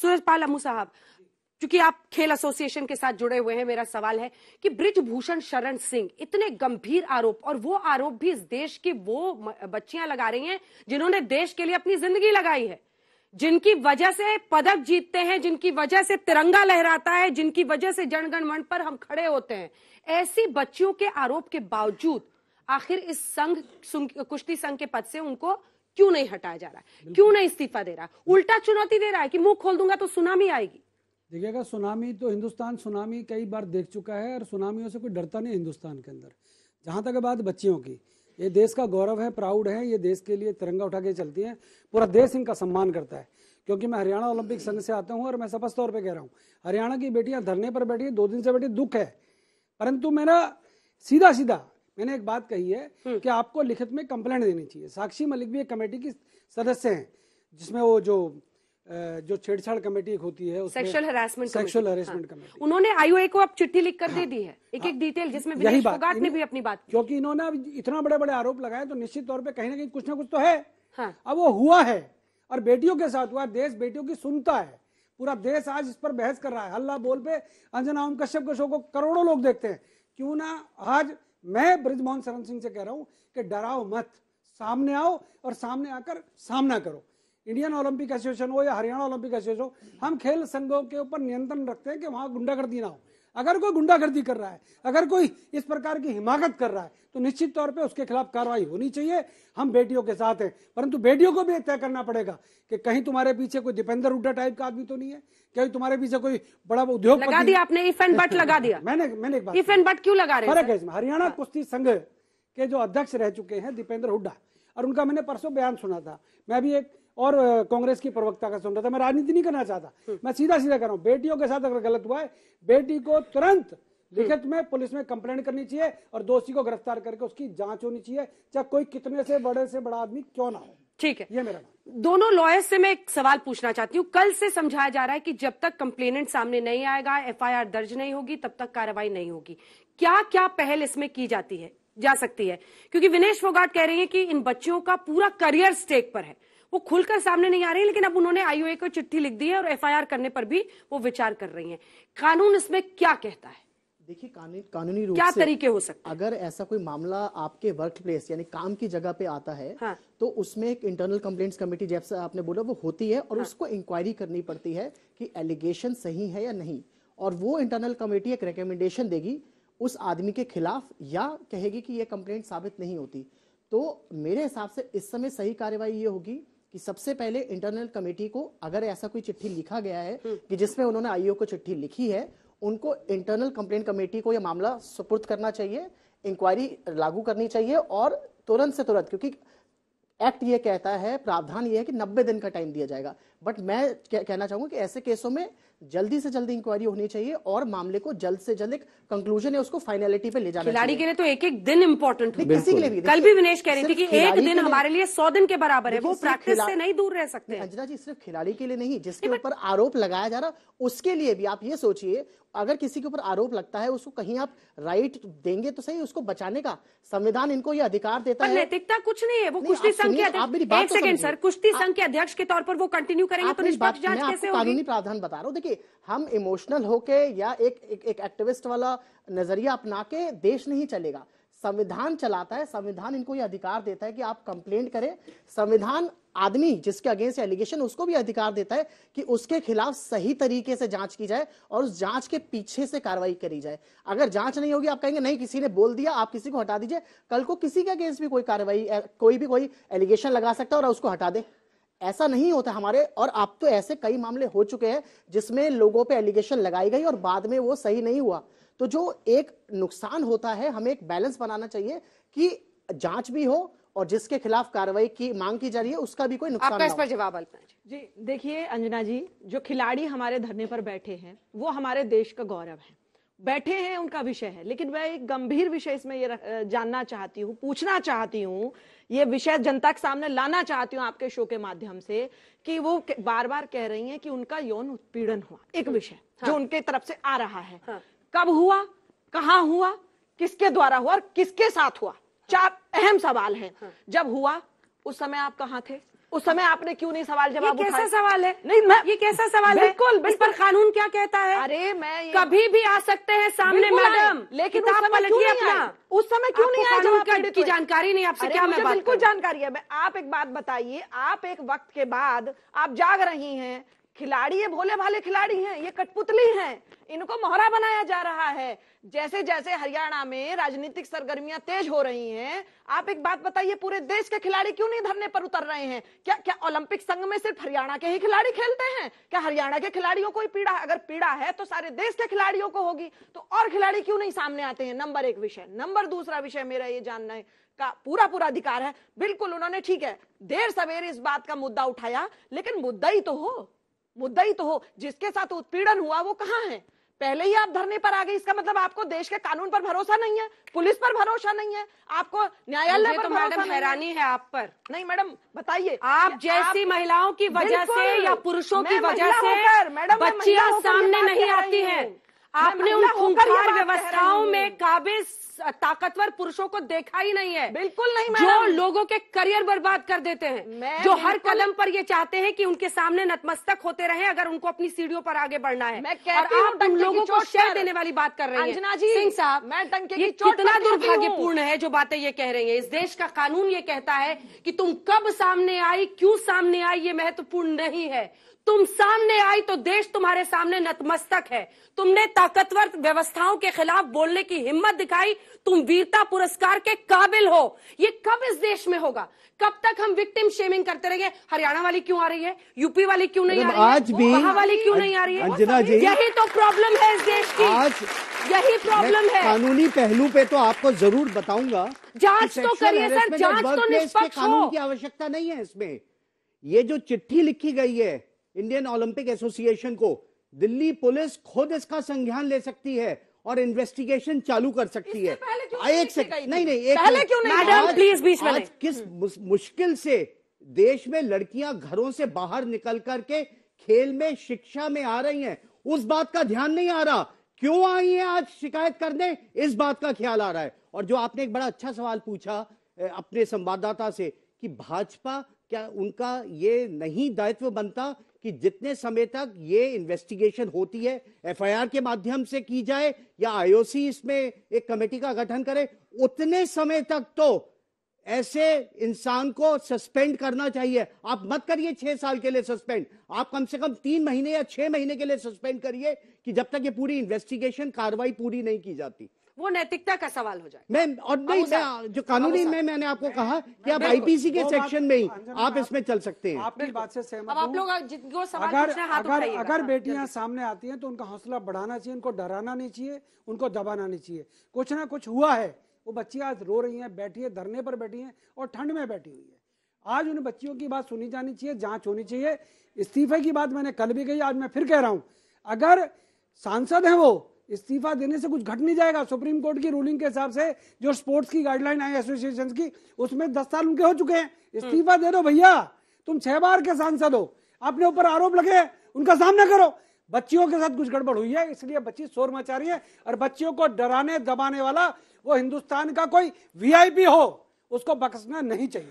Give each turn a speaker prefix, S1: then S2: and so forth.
S1: सूरज पाल अमू साहब क्योंकि आप खेल एसोसिएशन के साथ जुड़े हुए हैं मेरा सवाल है कि ब्रिजभूषण शरण सिंह इतने गंभीर आरोप और वो आरोप भी इस देश की वो बच्चियां लगा रही हैं जिन्होंने देश के लिए अपनी जिंदगी लगाई है जिनकी वजह से पदक जीतते हैं जिनकी वजह से तिरंगा लहराता है जिनकी वजह से जनगणमन पर हम खड़े होते हैं ऐसी बच्चियों के आरोप के बावजूद आखिर इस संघ कुश्ती संघ के पद से उनको क्यों नहीं हटाया जा रहा है क्यों नहीं इस्तीफा दे रहा है उल्टा चुनौती दे रहा है कि मुंह खोल दूंगा तो सुनामी आएगी
S2: देखिएगा सुनामी तो हिंदुस्तान सुनामी कई बार देख चुका है और सुनामियों से कोई डरता नहीं हिंदुस्तान के अंदर जहां तक बात बच्चियों की ये देश का गौरव है प्राउड है ये देश के लिए तिरंगा उठा के चलती है पूरा देश इनका सम्मान करता है क्योंकि मैं हरियाणा ओलंपिक संघ से आता हूँ और मैं स्पष्ट तौर पर कह रहा हूँ हरियाणा की बेटियां धरने पर बैठी है दो दिन से बैठी दुख है परंतु मेरा सीधा सीधा मैंने एक बात कही है हम्म। कि आपको लिखित में कंप्लेंट देनी चाहिए साक्षी मलिक भी एक कमेटी की सदस्य हैं जिसमें वो जो जो छेड़छाड़ कमेटी एक होती है sexual harassment sexual harassment committee उन्होंने आईओए को अब चिट्ठी लिख कर दे हाँ। दी है एक एक डिटेल जिसमें यही बात ने भी अपनी बात क्योंकि इन्होंने अब इतना बड़े बड़े आरोप लगाए तो निश्चित तौर पर कहीं ना कहीं कुछ ना कुछ तो है हाँ। अब वो हुआ है और बेटियों के साथ हुआ देश बेटियों की सुनता है पूरा देश आज इस पर बहस कर रहा है हल्ला बोल पे अंजना ओम कश्यप के शो को करोड़ों लोग देखते हैं क्यों ना आज मैं ब्रजमोहन शरण सिंह से कह रहा हूं कि डराओ मत सामने आओ और सामने आकर सामना करो इंडियन ओलंपिक एसोसिएशन हो या हरियाणा ओलंपिक एसोसिएशन हो हम खेल संघों के ऊपर नियंत्रण रखते हैं कि वहां गुंडागर्दी ना हो अगर कोई गुंडागर्दी कर रहा है अगर कोई इस प्रकार की हिमाकत कर रहा है तो निश्चित तौर पे उसके खिलाफ कार्रवाई होनी चाहिए हम बेटियों के साथ हैं परंतु बेटियों को भी तय करना पड़ेगा कि कहीं तुम्हारे पीछे कोई दीपेंद्र हुड्डा टाइप का आदमी तो नहीं है कहीं तुम्हारे पीछे कोई बड़ा उद्योग लगा दिया आपने इफ एंड बट लगा दिया मैंने मैंने एक बात इफ एंड बट क्यों लगा रहे फर्क है इसमें हरियाणा कुश्ती संघ के जो अध्यक्ष रह चुके हैं दीपेंद्र हुड्डा और उनका मैंने परसों बयान सुना था मैं भी एक और कांग्रेस की प्रवक्ता का सुन रहा था मैं राजनीति नहीं करना चाहता हम्म। मैं सीधा सीधा कर रहा हूँ बेटियों के साथ अगर गलत हुआ है बेटी को तुरंत लिखित हम्म। में पुलिस में कंप्लेंट करनी चाहिए और दोषी को गिरफ्तार करके उसकी जांच होनी चाहिए चाहे कोई कितने से बड़े से बड़ा आदमी क्यों ना हो ठीक है ये मेरा दोनों लॉयर्स से
S1: मैं एक सवाल पूछना चाहती हूँ कल से समझाया जा रहा है कि जब तक कंप्लेनेंट सामने नहीं आएगा एफआईआर दर्ज नहीं होगी तब तक कार्रवाई नहीं होगी क्या क्या पहल इसमें की जाती है जा सकती है क्योंकि विनेश फोगाट कह रही है कि इन बच्चियों का पूरा करियर स्टेक पर है वो खुलकर सामने नहीं आ रही लेकिन अब उन्होंने आईओए को चिट्ठी लिख दी है और एफआईआर करने पर भी वो विचार कर रही है कानून इसमें क्या कहता है
S3: देखिए कानून कानूनी रूप क्या से तरीके हो सकते अगर ऐसा कोई मामला आपके वर्क प्लेस यानी काम की जगह पे आता है हाँ। तो उसमें एक इंटरनल कंप्लेंट्स कमेटी जैसे आपने बोला वो होती है और हाँ। उसको इंक्वायरी करनी पड़ती है कि एलिगेशन सही है या नहीं और वो इंटरनल कमेटी एक रिकमेंडेशन देगी उस आदमी के खिलाफ या कहेगी कि ये कंप्लेंट साबित नहीं होती तो मेरे हिसाब से इस समय सही कार्यवाही ये होगी कि सबसे पहले इंटरनल कमेटी को अगर ऐसा कोई चिट्ठी लिखा गया है हम्म। कि जिसमें उन्होंने आईओ को चिट्ठी लिखी है उनको इंटरनल कंप्लेन कमेटी को यह मामला सुपुर्द करना चाहिए इंक्वायरी लागू करनी चाहिए और तुरंत से तुरंत क्योंकि एक्ट ये कहता है प्रावधान ये है कि 90 दिन का टाइम दिया जाएगा बट मैं कहना चाहूंगा कि ऐसे केसों में जल्दी से जल्दी इंक्वायरी होनी चाहिए और मामले को जल्द से जल्द एक कंक्लूजन है उसको फाइनलिटी पे ले जाना खिलाड़ी के
S1: लिए तो एक एक दिन इंपॉर्टेंट किसी के लिए भी कल भी विनेश कह रहे थे कि एक दिन हमारे लिए सौ दिन के बराबर है वो प्रैक्टिस से नहीं
S3: दूर रह सकते अंजना जी सिर्फ खिलाड़ी के लिए नहीं जिसके ऊपर आरोप लगाया जा रहा उसके लिए भी आप ये सोचिए अगर किसी के ऊपर आरोप लगता है उसको कहीं आप राइट देंगे तो सही उसको बचाने का संविधान इनको ये अधिकार देता है नैतिकता
S1: कुछ नहीं है वो कुश्ती संघ के एक तो कुश्ती संघ के अध्यक्ष के तौर पर वो कंटिन्यू रिव्यू करेंगे तो निष्पक्ष जांच कैसे होगी कानूनी
S3: प्रावधान बता रहा हूँ देखिए हम इमोशनल होके या एक एक, एक एक्टिविस्ट वाला नजरिया अपना के देश नहीं चलेगा संविधान चलाता है संविधान इनको ये अधिकार देता है कि आप कंप्लेंट करें संविधान आदमी जिसके अगेंस्ट एलिगेशन उसको भी अधिकार देता है कि उसके खिलाफ सही तरीके से जांच की जाए और उस जांच के पीछे से कार्रवाई करी जाए अगर जांच नहीं होगी आप कहेंगे नहीं किसी ने बोल दिया आप किसी को हटा दीजिए कल को किसी के अगेंस्ट भी कोई कार्रवाई कोई भी कोई एलिगेशन लगा सकता है और उसको हटा दे ऐसा नहीं होता हमारे और आप तो ऐसे कई मामले हो चुके हैं जिसमें लोगों पे एलिगेशन लगाई गई और बाद में वो सही नहीं हुआ तो जो एक नुकसान होता है हमें एक बैलेंस बनाना चाहिए कि जांच भी हो और जिसके खिलाफ कार्रवाई की मांग की जा रही है उसका भी कोई नुकसान आपका इस पर जवाब अल्पना
S1: जी देखिए अंजना जी जो खिलाड़ी हमारे धरने पर बैठे हैं वो हमारे देश का गौरव है बैठे हैं उनका विषय है लेकिन मैं एक गंभीर विषय इसमें ये जानना चाहती हूँ पूछना चाहती हूँ ये विषय जनता के सामने लाना चाहती हूँ आपके शो के माध्यम से कि वो बार बार कह रही हैं कि उनका यौन उत्पीड़न हुआ एक हम्म। विषय हाँ। जो उनके तरफ से आ रहा है हाँ। कब हुआ कहाँ हुआ किसके द्वारा हुआ और किसके साथ हुआ हाँ। चार अहम सवाल है हाँ। जब हुआ उस समय आप कहाँ थे उस समय आपने क्यों नहीं सवाल जवाब कैसा सवाल है नहीं मैं ये कैसा सवाल है बिल्कुल इस पर कानून क्या कहता है अरे मैं ये... कभी भी आ सकते हैं सामने मैडम लेकिन उस समय क्यों अपना उस समय क्यों नहीं आया जवाब की जानकारी नहीं आपसे क्या मैं बिल्कुल जानकारी है आप एक बात बताइए आप एक वक्त के बाद आप जाग रही हैं खिलाड़ी ये भोले भाले खिलाड़ी हैं ये कठपुतली हैं इनको मोहरा बनाया जा रहा है जैसे जैसे हरियाणा में राजनीतिक सरगर्मियां तेज हो रही हैं आप एक बात बताइए पूरे देश के खिलाड़ी क्यों नहीं धरने पर उतर रहे हैं क्या क्या ओलंपिक संघ में सिर्फ हरियाणा के ही खिलाड़ी खेलते हैं क्या हरियाणा के खिलाड़ियों को ही पीड़ा अगर पीड़ा है तो सारे देश के खिलाड़ियों को होगी तो और खिलाड़ी क्यों नहीं सामने आते हैं नंबर एक विषय नंबर दूसरा विषय मेरा ये जानना है का पूरा पूरा अधिकार है बिल्कुल उन्होंने ठीक है देर सवेर इस बात का मुद्दा उठाया लेकिन मुद्दा ही तो हो मुद्दा ही तो हो जिसके साथ उत्पीड़न हुआ वो कहाँ है पहले ही आप धरने पर आ गए इसका मतलब आपको देश के कानून पर भरोसा नहीं है पुलिस पर भरोसा नहीं है आपको न्यायालय पर तो मैडम हैरानी है आप पर नहीं मैडम बताइए आप जैसी आप... महिलाओं की वजह से या पुरुषों की वजह से मैडम बच्चियां सामने नहीं आती हैं आपने उन खूंखार व्यवस्थाओं में काबिज ताकतवर पुरुषों को देखा ही नहीं है बिल्कुल नहीं जो लोगों के करियर बर्बाद कर देते हैं जो हर कदम पर ये चाहते हैं कि उनके सामने नतमस्तक होते रहे अगर उनको अपनी सीढ़ियों पर आगे बढ़ना है मैं और आप उन लोगों को शेयर देने वाली बात कर रहे हैं जी सिंह साहब मैं ये कितना दुर्भाग्यपूर्ण है जो बातें ये कह रही है इस देश का कानून ये कहता है कि तुम कब सामने आई क्यों सामने आई ये महत्वपूर्ण नहीं है तुम सामने आई तो देश तुम्हारे सामने नतमस्तक है तुमने ताकतवर व्यवस्थाओं के खिलाफ बोलने की हिम्मत दिखाई तुम वीरता पुरस्कार के काबिल हो ये कब इस देश में होगा कब तक हम विक्टिम शेमिंग करते रहेंगे हरियाणा वाली क्यों आ रही है यूपी वाली क्यों नहीं आ रही आज वाली क्यों अं- नहीं आ रही है यही तो प्रॉब्लम है इस देश की आज यही प्रॉब्लम है कानूनी
S4: पहलू पे तो आपको जरूर बताऊंगा जांच तो करिए सर जांच तो निष्पक्ष कानून की आवश्यकता नहीं है इसमें ये जो चिट्ठी लिखी गई है इंडियन ओलंपिक एसोसिएशन को दिल्ली पुलिस खुद इसका संज्ञान ले सकती है और इन्वेस्टिगेशन चालू कर सकती है
S1: एक नहीं नहीं एक पहले क्यों नहीं मैडम प्लीज बीच में किस
S4: मुश्किल से देश में लड़कियां घरों से बाहर निकल करके खेल में शिक्षा में आ रही हैं उस बात का ध्यान नहीं आ रहा क्यों आई है आज शिकायत करने इस बात का ख्याल आ रहा है और जो आपने एक बड़ा अच्छा सवाल पूछा अपने संवाददाता से कि भाजपा क्या उनका ये नहीं दायित्व बनता कि जितने समय तक ये इन्वेस्टिगेशन होती है एफआईआर के माध्यम से की जाए या आईओसी इसमें एक कमेटी का गठन करे उतने समय तक तो ऐसे इंसान को सस्पेंड करना चाहिए आप मत करिए छह साल के लिए सस्पेंड आप कम से कम तीन महीने या छह महीने के लिए सस्पेंड करिए कि जब तक ये पूरी इन्वेस्टिगेशन कार्रवाई पूरी नहीं की जाती
S1: वो नैतिकता का सवाल हो जाए
S4: मैम और नहीं मैं जो कानूनी में मैंने आपको कहा कि आप आईपीसी के सेक्शन में ही आप इसमें चल सकते हैं
S2: आपकी बात से सहमत अब आप लोग जिनको सवाल अगर अगर अगर हाँ, बेटियां सामने आती हैं तो उनका हौसला बढ़ाना चाहिए उनको डराना नहीं चाहिए उनको दबाना नहीं चाहिए कुछ ना कुछ हुआ है वो बच्ची आज रो रही है बैठी है धरने पर बैठी है और ठंड में बैठी हुई है आज उन बच्चियों की बात सुनी जानी चाहिए जांच होनी चाहिए इस्तीफे की बात मैंने कल भी कही आज मैं फिर कह रहा हूं अगर सांसद हैं वो इस्तीफा देने से कुछ घट नहीं जाएगा सुप्रीम कोर्ट की रूलिंग के हिसाब से जो स्पोर्ट्स की गाइडलाइन आई एसोसिएशन की उसमें दस साल उनके हो चुके हैं हम्म। इस्तीफा दे दो भैया तुम छह बार के सांसद हो अपने ऊपर आरोप लगे उनका सामना करो बच्चियों के साथ कुछ गड़बड़ हुई है इसलिए बच्ची शोर मचा रही है और बच्चियों को डराने दबाने वाला वो हिंदुस्तान का कोई वीआईपी हो उसको बकसना नहीं चाहिए